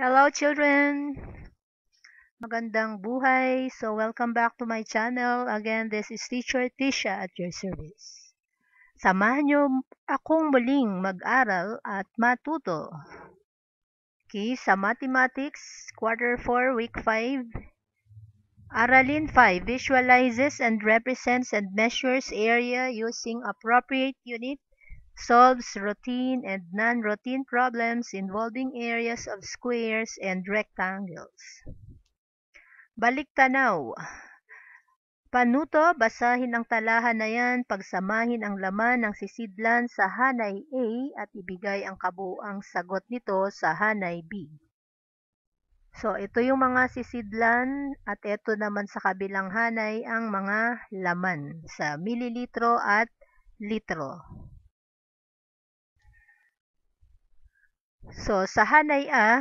Hello children! Magandang buhay! So welcome back to my channel. Again, this is Teacher Tisha at your service. Samahan niyo akong muling mag-aral at matuto. Okay, sa Mathematics, Quarter 4, Week 5, Aralin 5 visualizes and represents and measures area using appropriate units solves routine and non-routine problems involving areas of squares and rectangles. Balik tanaw. Panuto, basahin ang talahan na yan, pagsamahin ang laman ng sisidlan sa hanay A at ibigay ang kabuang sagot nito sa hanay B. So, ito yung mga sisidlan at ito naman sa kabilang hanay ang mga laman sa mililitro at litro. So, sa hanay A,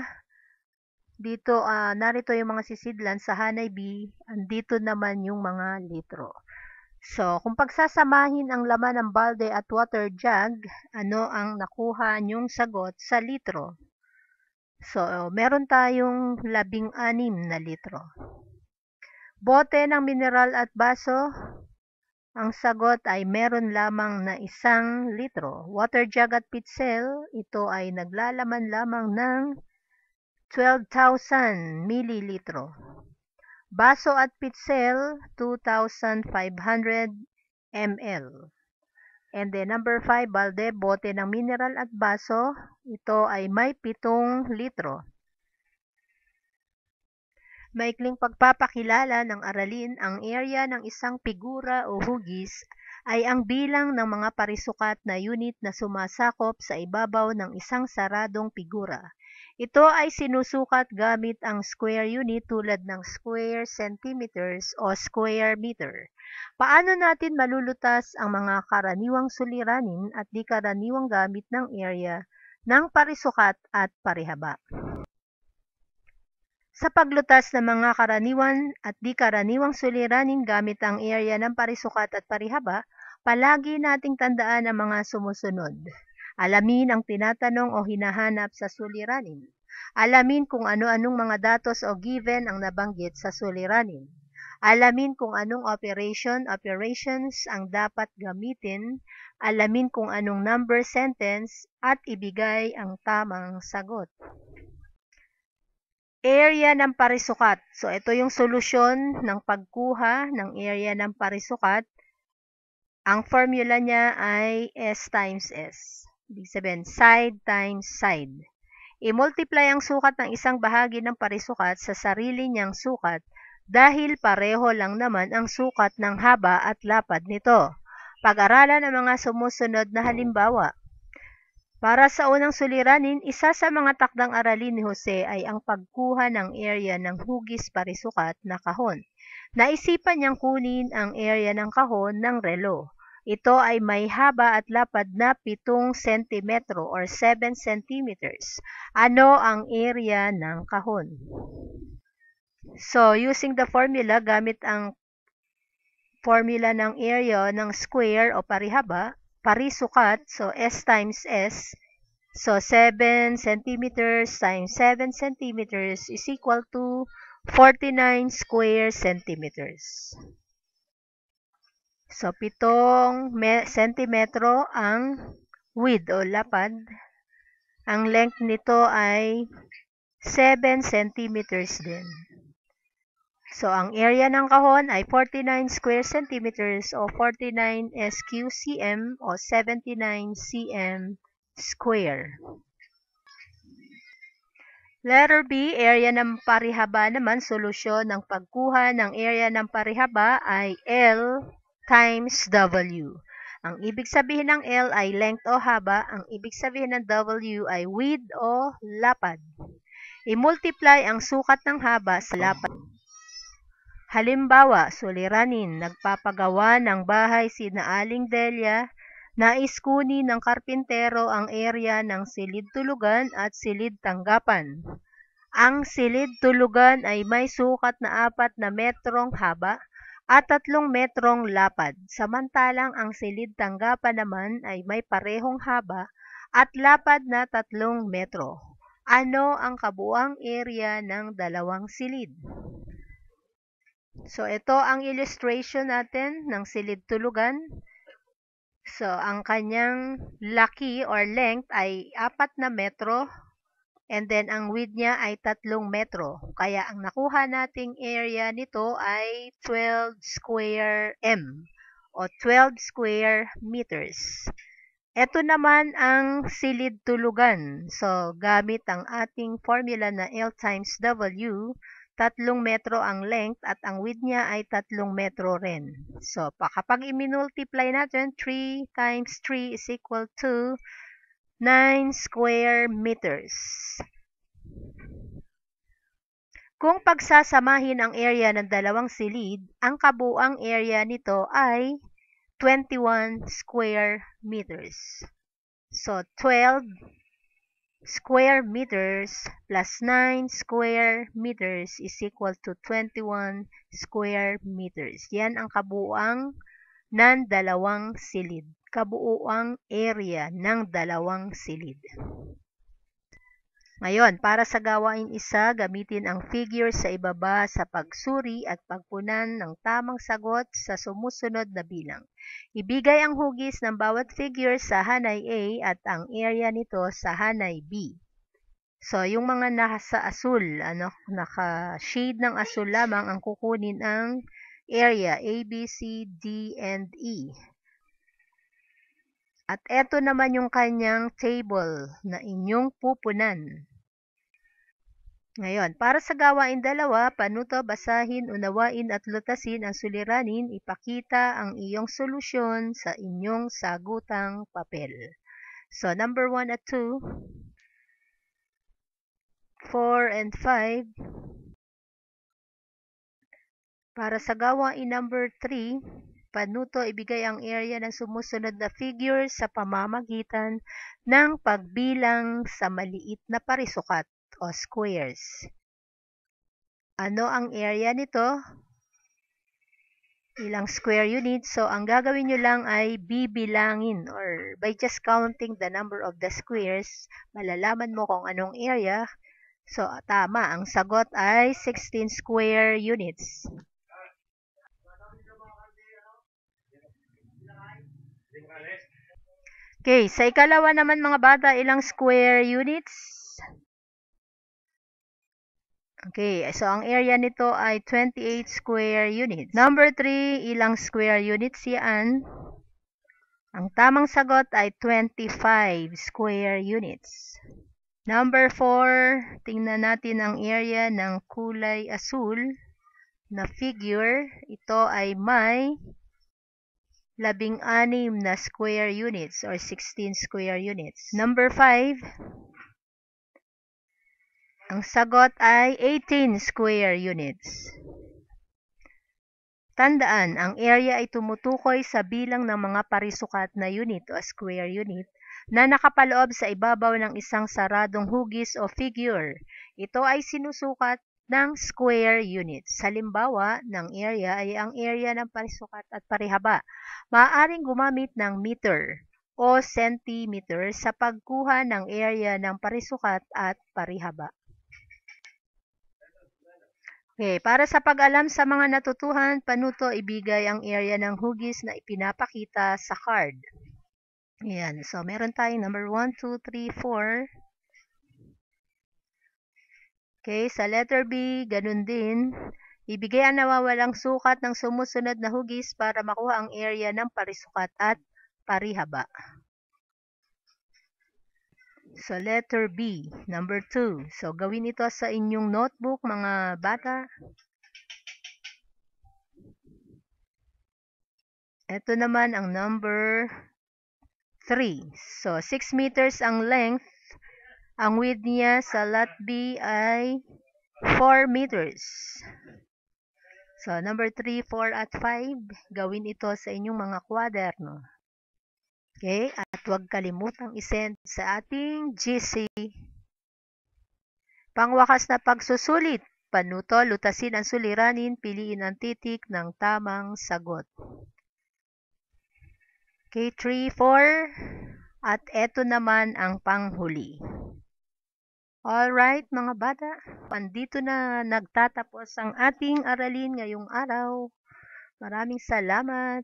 dito, uh, narito yung mga sisidlan. Sa hanay B, andito naman yung mga litro. So, kung pagsasamahin ang laman ng balde at water jug, ano ang nakuha nyong sagot sa litro? So, meron tayong labing anim na litro. Bote ng mineral at baso, ang sagot ay meron lamang na isang litro. Water jug at pitsel, ito ay naglalaman lamang ng 12,000 mililitro. Baso at pitsel, 2,500 ml. And then number 5, balde, bote ng mineral at baso, ito ay may 7 litro. Maikling pagpapakilala ng aralin ang area ng isang figura o hugis ay ang bilang ng mga parisukat na unit na sumasakop sa ibabaw ng isang saradong figura. Ito ay sinusukat gamit ang square unit tulad ng square centimeters o square meter. Paano natin malulutas ang mga karaniwang suliranin at di karaniwang gamit ng area ng parisukat at parihaba? sa paglutas ng mga karaniwan at di karaniwang suliranin gamit ang area ng parisukat at parihaba, palagi nating tandaan ang mga sumusunod. Alamin ang tinatanong o hinahanap sa suliranin. Alamin kung ano-anong mga datos o given ang nabanggit sa suliranin. Alamin kung anong operation, operations ang dapat gamitin. Alamin kung anong number sentence at ibigay ang tamang sagot area ng parisukat. So, ito yung solusyon ng pagkuha ng area ng parisukat. Ang formula niya ay S times S. Ibig sabihin, side times side. I-multiply ang sukat ng isang bahagi ng parisukat sa sarili niyang sukat dahil pareho lang naman ang sukat ng haba at lapad nito. Pag-aralan ang mga sumusunod na halimbawa. Para sa unang suliranin, isa sa mga takdang aralin ni Jose ay ang pagkuha ng area ng hugis parisukat na kahon. Naisipan niyang kunin ang area ng kahon ng relo. Ito ay may haba at lapad na 7 cm or 7 cm. Ano ang area ng kahon? So, using the formula, gamit ang formula ng area ng square o parihaba, pari sukat, so S times S, so 7 centimeters times 7 centimeters is equal to 49 square centimeters. So, pitong sentimetro ang width o lapad. Ang length nito ay 7 centimeters din. So, ang area ng kahon ay 49 square centimeters o 49 SQCM o 79 cm square. Letter B, area ng parihaba naman, solusyon ng pagkuha ng area ng parihaba ay L times W. Ang ibig sabihin ng L ay length o haba, ang ibig sabihin ng W ay width o lapad. I-multiply ang sukat ng haba sa lapad. Halimbawa, suliranin, nagpapagawa ng bahay si Naaling Delia, na iskuni ng karpintero ang area ng silid tulugan at silid tanggapan. Ang silid tulugan ay may sukat na apat na metrong haba at tatlong metrong lapad, samantalang ang silid tanggapan naman ay may parehong haba at lapad na tatlong metro. Ano ang kabuang area ng dalawang silid? So, ito ang illustration natin ng silid tulugan. So, ang kanyang laki or length ay 4 na metro and then ang width niya ay 3 metro. Kaya ang nakuha nating area nito ay 12 square m o 12 square meters. Ito naman ang silid tulugan. So, gamit ang ating formula na L times W, 3 metro ang length at ang width niya ay 3 metro rin. So, kapag i-multiply natin, 3 times 3 is equal to 9 square meters. Kung pagsasamahin ang area ng dalawang silid, ang kabuang area nito ay 21 square meters. So, 12 square meters plus 9 square meters is equal to 21 square meters. Yan ang kabuuang ng dalawang silid. Kabuuang area ng dalawang silid. Ngayon, para sa gawain isa, gamitin ang figure sa ibaba sa pagsuri at pagpunan ng tamang sagot sa sumusunod na bilang. Ibigay ang hugis ng bawat figure sa hanay A at ang area nito sa hanay B. So, yung mga nasa asul, ano, naka-shade ng asul lamang ang kukunin ang area A, B, C, D, and E. At eto naman yung kanyang table na inyong pupunan. Ngayon, para sa gawain dalawa, panuto, basahin, unawain at lutasin ang suliranin, ipakita ang iyong solusyon sa inyong sagutang papel. So, number 1 at 2, 4 and 5, para sa gawain number 3, panuto ibigay ang area ng sumusunod na figure sa pamamagitan ng pagbilang sa maliit na parisukat o squares. Ano ang area nito? Ilang square units. So, ang gagawin nyo lang ay bibilangin or by just counting the number of the squares, malalaman mo kung anong area. So, tama. Ang sagot ay 16 square units. Okay, sa ikalawa naman mga bata, ilang square units? Okay, so ang area nito ay 28 square units. Number 3, ilang square units yan? Ang tamang sagot ay 25 square units. Number 4, tingnan natin ang area ng kulay asul na figure. Ito ay may 16 na square units or 16 square units. Number 5, ang sagot ay 18 square units. Tandaan, ang area ay tumutukoy sa bilang ng mga parisukat na unit o square unit na nakapaloob sa ibabaw ng isang saradong hugis o figure. Ito ay sinusukat ng square units. Halimbawa, ng area ay ang area ng parisukat at parihaba. Maaaring gumamit ng meter o centimeter sa pagkuha ng area ng parisukat at parihaba. Okay, para sa pag-alam sa mga natutuhan, panuto ibigay ang area ng hugis na ipinapakita sa card. Ayan, so meron tayong number 1, 2, 3, 4. Okay, sa letter B, ganun din. Ibigay ang nawawalang sukat ng sumusunod na hugis para makuha ang area ng parisukat at parihaba. So, letter B, number 2. So, gawin ito sa inyong notebook, mga bata. Ito naman ang number 3. So, 6 meters ang length. Ang width niya sa lot B ay 4 meters. So, number 3, 4, at 5. Gawin ito sa inyong mga kwaderno. Okay? At huwag kalimutang isend sa ating GC. Pangwakas na pagsusulit. Panuto, lutasin ang suliranin, piliin ang titik ng tamang sagot. Okay, 3, 4. At eto naman ang panghuli. Alright mga bata, pandito na nagtatapos ang ating aralin ngayong araw. Maraming salamat.